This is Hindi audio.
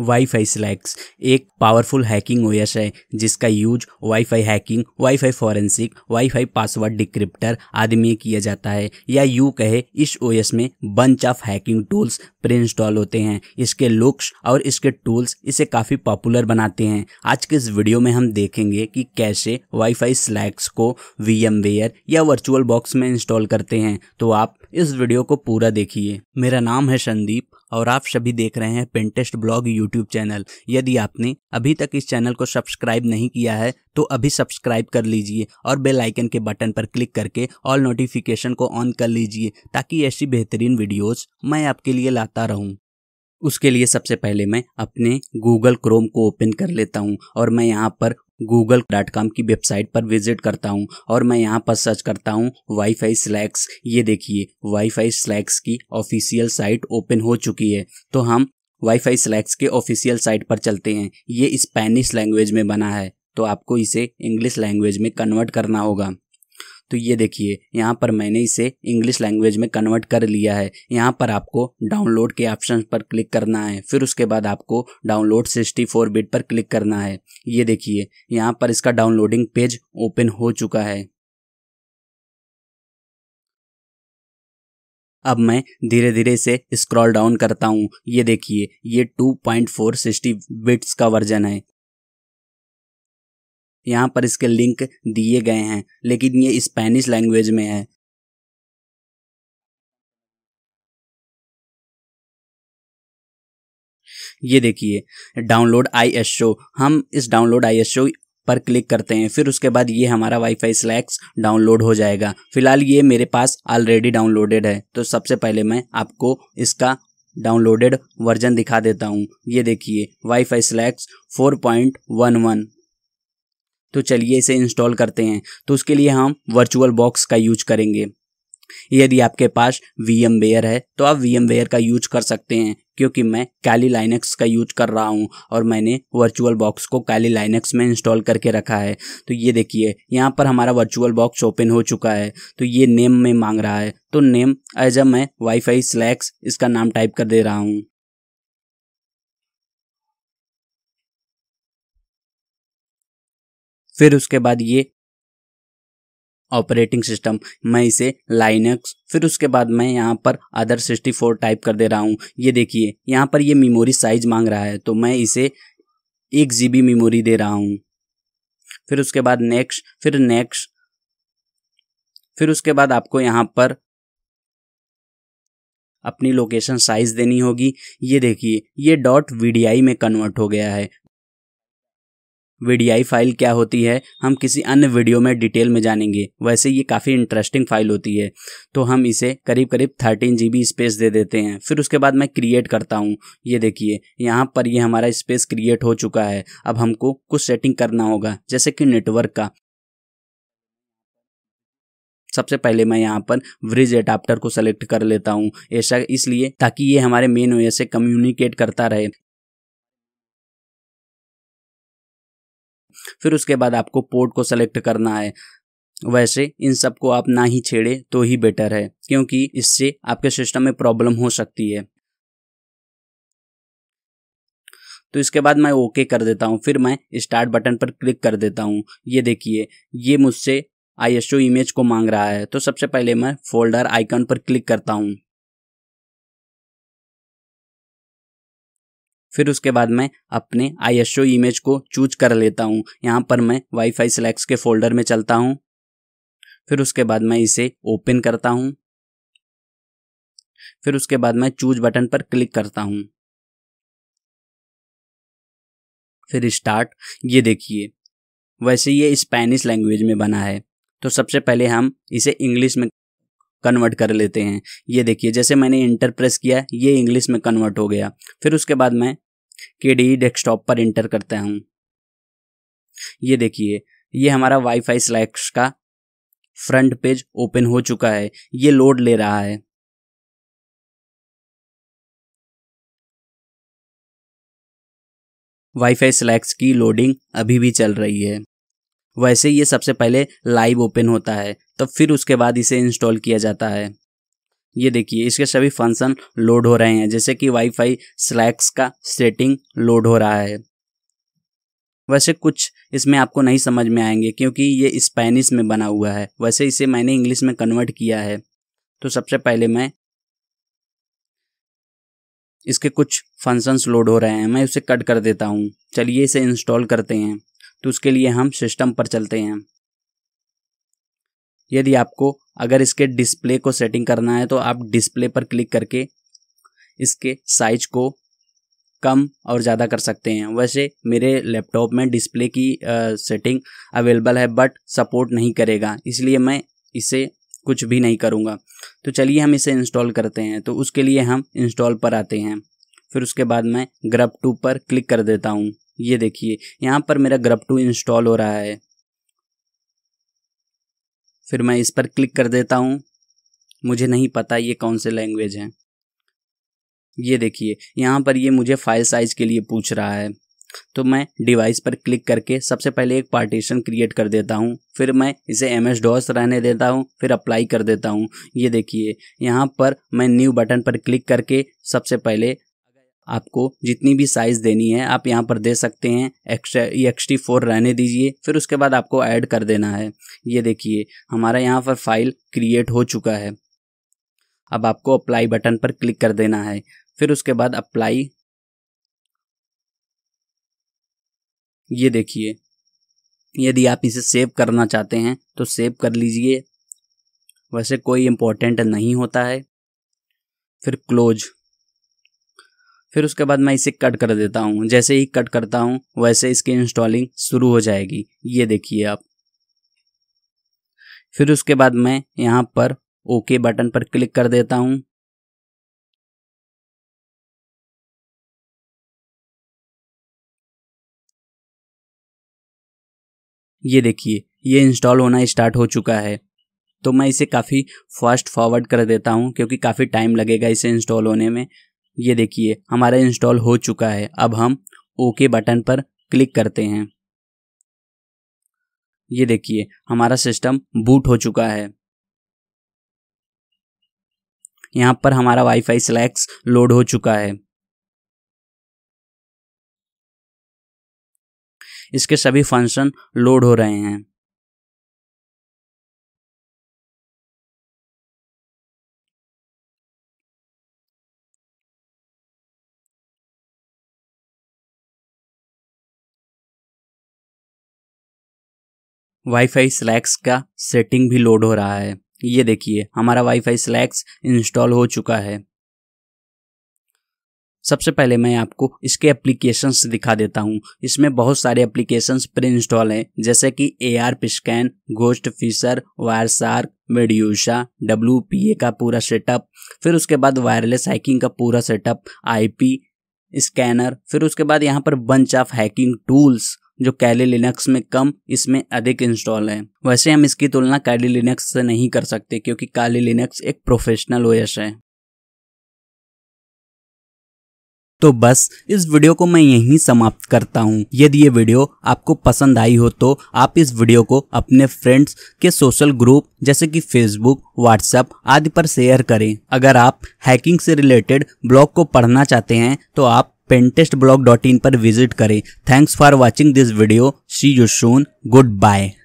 वाईफाई स्लैक्स एक पावरफुल हैकिंग ओएस है जिसका use wifi hacking wifi forensic wifi password decrypter आदि में किया जाता है या यू कहे इस ओएस में bunch of hacking tools pre install होते हैं इसके लुक्स और इसके टूल्स इसे काफ़ी पॉपुलर बनाते हैं आज के इस वीडियो में हम देखेंगे कि कैसे वाईफाई स्लैक्स को वी या वर्चुअल बॉक्स में इंस्टॉल करते हैं तो आप इस वीडियो को पूरा देखिए मेरा नाम है संदीप और आप सभी देख रहे हैं पेंटेस्ट ब्लॉग यूट्यूब चैनल यदि आपने अभी तक इस चैनल को सब्सक्राइब नहीं किया है तो अभी सब्सक्राइब कर लीजिए और बेल आइकन के बटन पर क्लिक करके ऑल नोटिफिकेशन को ऑन कर लीजिए ताकि ऐसी बेहतरीन वीडियोस मैं आपके लिए लाता रहूं उसके लिए सबसे पहले मैं अपने गूगल क्रोम को ओपन कर लेता हूं और मैं यहां पर गूगल डॉट कॉम की वेबसाइट पर विजिट करता हूँ और मैं यहाँ पर सर्च करता हूँ वाई फाई स्लैक्स ये देखिए वाई फाई स्लैक्स की ऑफिशियल साइट ओपन हो चुकी है तो हम वाई फाई स्लैक्स के ऑफिशियल साइट पर चलते हैं ये स्पेनिश लैंग्वेज में बना है तो आपको इसे इंग्लिश लैंग्वेज में कन्वर्ट करना होगा तो ये देखिए यहाँ पर मैंने इसे इंग्लिश लैंग्वेज में कन्वर्ट कर लिया है यहाँ पर आपको डाउनलोड के ऑप्शन पर क्लिक करना है फिर उसके बाद आपको डाउनलोड सिक्सटी फोर बिट पर क्लिक करना है ये देखिए यहाँ पर इसका डाउनलोडिंग पेज ओपन हो चुका है अब मैं धीरे धीरे से स्क्रॉल डाउन करता हूँ ये देखिए ये 2.460 बिट्स का वर्जन है यहाँ पर इसके लिंक दिए गए हैं लेकिन ये स्पेनिश लैंग्वेज में है ये देखिए डाउनलोड आई एस शो हम इस डाउनलोड आई एस शो पर क्लिक करते हैं फिर उसके बाद ये हमारा वाईफाई स्लैक्स डाउनलोड हो जाएगा फिलहाल ये मेरे पास ऑलरेडी डाउनलोडेड है तो सबसे पहले मैं आपको इसका डाउनलोडेड वर्जन दिखा देता हूँ ये देखिए wifi slax four point one one तो चलिए इसे इंस्टॉल करते हैं तो उसके लिए हम वर्चुअल बॉक्स का यूज करेंगे यदि आपके पास वी एम वेयर है तो आप वी एम वेयर का यूज कर सकते हैं क्योंकि मैं कैली लाइनक्स का यूज कर रहा हूँ और मैंने वर्चुअल बॉक्स को कैली लाइनक्स में इंस्टॉल करके रखा है तो ये देखिए यहाँ पर हमारा वर्चुअल बॉक्स ओपन हो चुका है तो ये नेम में मांग रहा है तो नेम एज अ मैं वाईफाई स्लैक्स इसका नाम टाइप कर दे रहा हूँ फिर उसके बाद ये ऑपरेटिंग सिस्टम मैं इसे लाइनक्स फिर उसके बाद मैं यहाँ पर अदर सिक्सटी फोर टाइप कर दे रहा हूँ ये देखिए यहाँ पर ये मेमोरी साइज मांग रहा है तो मैं इसे एक जी बी मेमोरी दे रहा हूँ फिर उसके बाद नेक्स्ट फिर नेक्स्ट फिर उसके बाद आपको यहाँ पर अपनी लोकेशन साइज देनी होगी ये देखिए ये डॉट वी में कन्वर्ट हो गया है वीडीआई फाइल क्या होती है हम किसी अन्य वीडियो में डिटेल में जानेंगे वैसे ये काफ़ी इंटरेस्टिंग फाइल होती है तो हम इसे करीब करीब थर्टीन जी स्पेस दे देते हैं फिर उसके बाद मैं क्रिएट करता हूँ ये देखिए यहाँ पर ये हमारा स्पेस क्रिएट हो चुका है अब हमको कुछ सेटिंग करना होगा जैसे कि नेटवर्क का सबसे पहले मैं यहाँ पर ब्रिज एडाप्टर को सेलेक्ट कर लेता हूँ ऐसा इसलिए ताकि ये हमारे मेन ओएस से कम्युनिकेट करता रहे फिर उसके बाद आपको पोर्ट को सेलेक्ट करना है वैसे इन सब को आप ना ही छेड़े तो ही बेटर है क्योंकि इससे आपके सिस्टम में प्रॉब्लम हो सकती है तो इसके बाद मैं ओके कर देता हूँ फिर मैं स्टार्ट बटन पर क्लिक कर देता हूँ ये देखिए ये मुझसे आई एस ओ इमेज को मांग रहा है तो सबसे पहले मैं फोल्डर आइकन पर क्लिक करता हूँ फिर उसके बाद मैं अपने आई इमेज को चूज कर लेता हूँ यहाँ पर मैं वाईफाई सिलेक्ट्स के फोल्डर में चलता हूँ फिर उसके बाद मैं इसे ओपन करता हूँ फिर उसके बाद मैं चूज बटन पर क्लिक करता हूँ फिर स्टार्ट ये देखिए वैसे ये स्पेनिश लैंग्वेज में बना है तो सबसे पहले हम इसे इंग्लिश में कन्वर्ट कर लेते हैं ये देखिए जैसे मैंने इंटर प्रेस किया ये इंग्लिश में कन्वर्ट हो गया फिर उसके बाद मैं के डी डेस्कटॉप पर इंटर करता हूँ ये देखिए ये हमारा वाईफाई स्लैक्स का फ्रंट पेज ओपन हो चुका है ये लोड ले रहा है वाईफाई स्लैक्स की लोडिंग अभी भी चल रही है वैसे ये सबसे पहले लाइव ओपन होता है तो फिर उसके बाद इसे इंस्टॉल किया जाता है ये देखिए इसके सभी फंक्शन लोड हो रहे हैं जैसे कि वाईफाई स्लैक्स का सेटिंग लोड हो रहा है वैसे कुछ इसमें आपको नहीं समझ में आएंगे क्योंकि ये स्पेनिश में बना हुआ है वैसे इसे मैंने इंग्लिश में कन्वर्ट किया है तो सबसे पहले मैं इसके कुछ फंक्शंस लोड हो रहे हैं मैं उसे कट कर देता हूँ चलिए इसे इंस्टॉल करते हैं तो उसके लिए हम सिस्टम पर चलते हैं यदि आपको अगर इसके डिस्प्ले को सेटिंग करना है तो आप डिस्प्ले पर क्लिक करके इसके साइज को कम और ज़्यादा कर सकते हैं वैसे मेरे लैपटॉप में डिस्प्ले की सेटिंग अवेलेबल है बट सपोर्ट नहीं करेगा इसलिए मैं इसे कुछ भी नहीं करूँगा तो चलिए हम इसे इंस्टॉल करते हैं तो उसके लिए हम इंस्टॉल पर आते हैं फिर उसके बाद मैं ग्रब टू पर क्लिक कर देता हूँ ये देखिए यहाँ पर मेरा ग्रब टू इंस्टॉल हो रहा है फिर मैं इस पर क्लिक कर देता हूँ मुझे नहीं पता ये कौन से लैंग्वेज हैं ये देखिए यहाँ पर ये मुझे फाइल साइज़ के लिए पूछ रहा है तो मैं डिवाइस पर क्लिक करके सबसे पहले एक पार्टीशन क्रिएट कर देता हूँ फिर मैं इसे एम एस डॉस रहने देता हूँ फिर अप्लाई कर देता हूँ ये देखिए यहाँ पर मैं न्यू बटन पर क्लिक करके सबसे पहले आपको जितनी भी साइज़ देनी है आप यहाँ पर दे सकते हैं एक्स्ट्रा एक्सटी फोर रहने दीजिए फिर उसके बाद आपको ऐड कर देना है ये देखिए हमारा यहाँ पर फाइल क्रिएट हो चुका है अब आपको अप्लाई बटन पर क्लिक कर देना है फिर उसके बाद अप्लाई ये देखिए यदि आप इसे सेव करना चाहते हैं तो सेव कर लीजिए वैसे कोई इम्पोर्टेंट नहीं होता है फिर क्लोज फिर उसके बाद मैं इसे कट कर देता हूँ जैसे ही कट करता हूँ वैसे इसकी इंस्टॉलिंग शुरू हो जाएगी ये देखिए आप फिर उसके बाद मैं यहाँ पर ओके बटन पर क्लिक कर देता हूँ ये देखिए ये इंस्टॉल होना स्टार्ट हो चुका है तो मैं इसे काफ़ी फास्ट फॉरवर्ड कर देता हूँ क्योंकि काफ़ी टाइम लगेगा इसे इंस्टॉल होने में ये देखिए हमारा इंस्टॉल हो चुका है अब हम ओके बटन पर क्लिक करते हैं ये देखिए हमारा सिस्टम बूट हो चुका है यहाँ पर हमारा वाईफाई स्लैक्स लोड हो चुका है इसके सभी फंक्शन लोड हो रहे हैं वाईफाई स्लैक्स का सेटिंग भी लोड हो रहा है ये देखिए हमारा वाईफाई स्लैक्स इंस्टॉल हो चुका है सबसे पहले मैं आपको इसके एप्लीकेशंस दिखा देता हूँ इसमें बहुत सारे एप्लीकेशंस प्री इंस्टॉल हैं जैसे कि ए आर पिस्कैन गोस्ट फिशर वायर मेडियोशा डब्ल्यू पी ए का पूरा सेटअप फिर उसके बाद वायरलेस हैकिंग का पूरा सेटअप आई पी स्कैनर फिर उसके बाद यहाँ पर बंच ऑफ हैकिंग टूल्स जो कैली लिनक्स में कम इसमें अधिक इंस्टॉल है वैसे हम इसकी तुलना कैली लिनक्स से नहीं कर सकते क्योंकि काली लिनक्स एक प्रोफेशनल ओएस है तो बस इस वीडियो को मैं यहीं समाप्त करता हूँ यदि ये वीडियो आपको पसंद आई हो तो आप इस वीडियो को अपने फ्रेंड्स के सोशल ग्रुप जैसे कि फेसबुक व्हाट्सएप आदि पर शेयर करें अगर आप हैकिंग से रिलेटेड ब्लॉग को पढ़ना चाहते हैं तो आप इन पर विजिट करें thanks for watching this video see you soon good bye